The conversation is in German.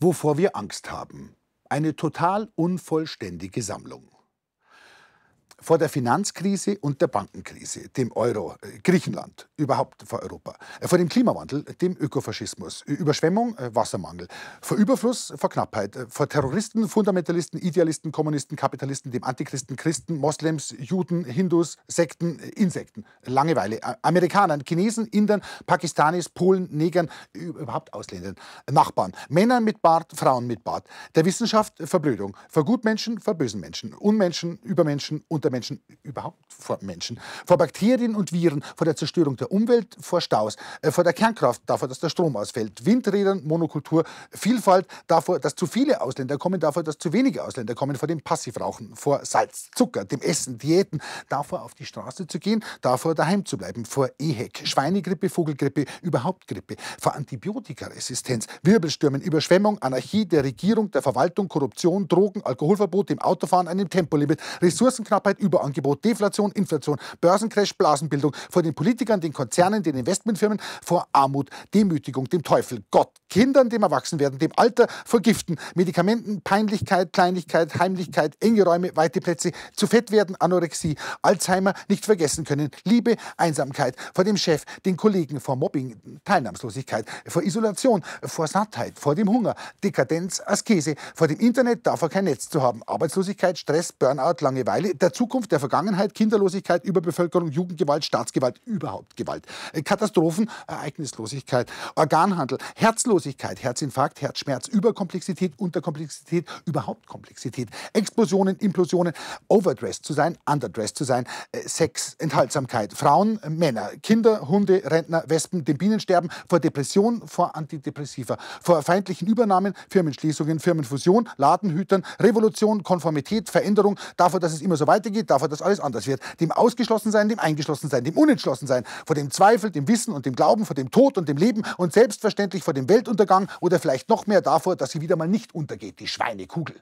Wovor wir Angst haben. Eine total unvollständige Sammlung vor der Finanzkrise und der Bankenkrise, dem Euro, äh, Griechenland, überhaupt vor Europa, äh, vor dem Klimawandel, dem Ökofaschismus, Überschwemmung, äh, Wassermangel, vor Überfluss, vor Knappheit, vor Terroristen, Fundamentalisten, Idealisten, Kommunisten, Kapitalisten, dem Antichristen, Christen, Moslems, Juden, Hindus, Sekten, Insekten, Langeweile, Amerikanern, Chinesen, Indern, Pakistanis, Polen, Negern, überhaupt Ausländern, Nachbarn, Männern mit Bart, Frauen mit Bart, der Wissenschaft Verblödung, vor Gutmenschen, vor bösen Menschen, Unmenschen, Übermenschen, unter der Menschen, überhaupt vor Menschen, vor Bakterien und Viren, vor der Zerstörung der Umwelt, vor Staus, äh, vor der Kernkraft, davor, dass der Strom ausfällt, Windrädern, Monokultur, Vielfalt, davor, dass zu viele Ausländer kommen, davor, dass zu wenige Ausländer kommen, vor dem Passivrauchen, vor Salz, Zucker, dem Essen, Diäten, davor auf die Straße zu gehen, davor daheim zu bleiben, vor Ehek, Schweinegrippe, Vogelgrippe, überhaupt Grippe, vor Antibiotikaresistenz, Wirbelstürmen, Überschwemmung, Anarchie der Regierung, der Verwaltung, Korruption, Drogen, Alkoholverbot, dem Autofahren, einem Tempolimit, Ressourcenknappheit, Knappheit, Überangebot, Deflation, Inflation, Börsencrash, Blasenbildung, vor den Politikern, den Konzernen, den Investmentfirmen, vor Armut, Demütigung, dem Teufel, Gott, Kindern, dem Erwachsenwerden, dem Alter, vor Giften, Medikamenten, Peinlichkeit, Kleinigkeit, Heimlichkeit, enge Räume, weite Plätze, zu fett werden, Anorexie, Alzheimer, nicht vergessen können, Liebe, Einsamkeit, vor dem Chef, den Kollegen, vor Mobbing, Teilnahmslosigkeit, vor Isolation, vor Sattheit, vor dem Hunger, Dekadenz, Askese, vor dem Internet, davor kein Netz zu haben, Arbeitslosigkeit, Stress, Burnout, Langeweile, dazu Zukunft, der Vergangenheit, Kinderlosigkeit, Überbevölkerung, Jugendgewalt, Staatsgewalt, überhaupt Gewalt, äh, Katastrophen, Ereignislosigkeit, Organhandel, Herzlosigkeit, Herzinfarkt, Herzschmerz, Überkomplexität, Unterkomplexität, überhaupt Komplexität, Explosionen, Implosionen, overdressed zu sein, underdressed zu sein, äh, Sex, Enthaltsamkeit, Frauen, äh, Männer, Kinder, Hunde, Rentner, Wespen, dem Bienensterben, vor Depression, vor Antidepressiva, vor feindlichen Übernahmen, Firmenschließungen, Firmenfusion, Ladenhütern, Revolution, Konformität, Veränderung, davor, dass es immer so weitergeht, geht, davor, dass alles anders wird. Dem Ausgeschlossensein, dem Eingeschlossensein, dem Unentschlossensein, vor dem Zweifel, dem Wissen und dem Glauben, vor dem Tod und dem Leben und selbstverständlich vor dem Weltuntergang oder vielleicht noch mehr davor, dass sie wieder mal nicht untergeht, die Schweinekugel.